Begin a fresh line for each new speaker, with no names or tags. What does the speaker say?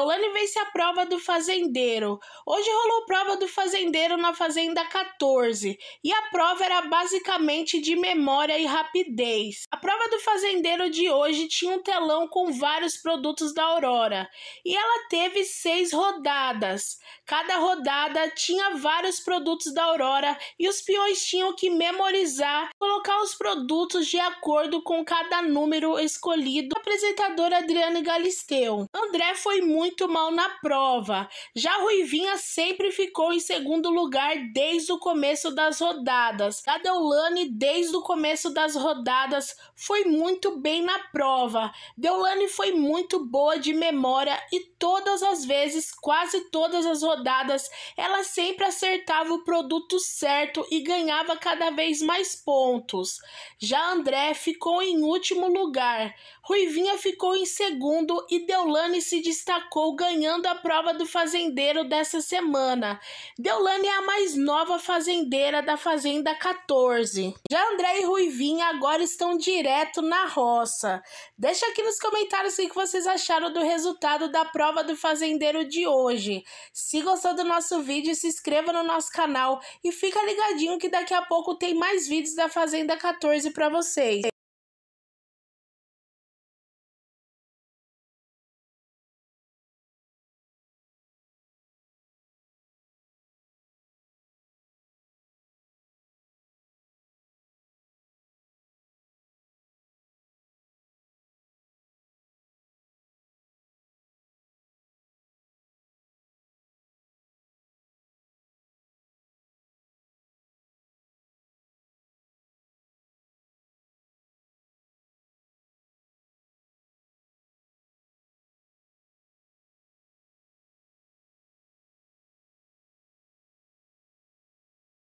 Yolane vence a prova do fazendeiro. Hoje rolou prova do fazendeiro na Fazenda 14 e a prova era basicamente de memória e rapidez. A prova do fazendeiro de hoje tinha um telão com vários produtos da Aurora e ela teve seis rodadas. Cada rodada tinha vários produtos da Aurora e os peões tinham que memorizar, colocar os produtos de acordo com cada número escolhido. Apresentador apresentadora Adriane Galisteu. André foi muito muito mal na prova. Já Ruivinha sempre ficou em segundo lugar desde o começo das rodadas. A Deulane, desde o começo das rodadas, foi muito bem na prova. Deulane foi muito boa de memória e todas as vezes, quase todas as rodadas, ela sempre acertava o produto certo e ganhava cada vez mais pontos. Já André ficou em último lugar. Ruivinha ficou em segundo e Deulane se destacou destacou ganhando a prova do fazendeiro dessa semana. Deolane é a mais nova fazendeira da Fazenda 14. Já André e Ruivinha agora estão direto na roça. Deixa aqui nos comentários o que vocês acharam do resultado da prova do fazendeiro de hoje. Se gostou do nosso vídeo, se inscreva no nosso canal e fica ligadinho que daqui a pouco tem mais vídeos da Fazenda 14 para vocês.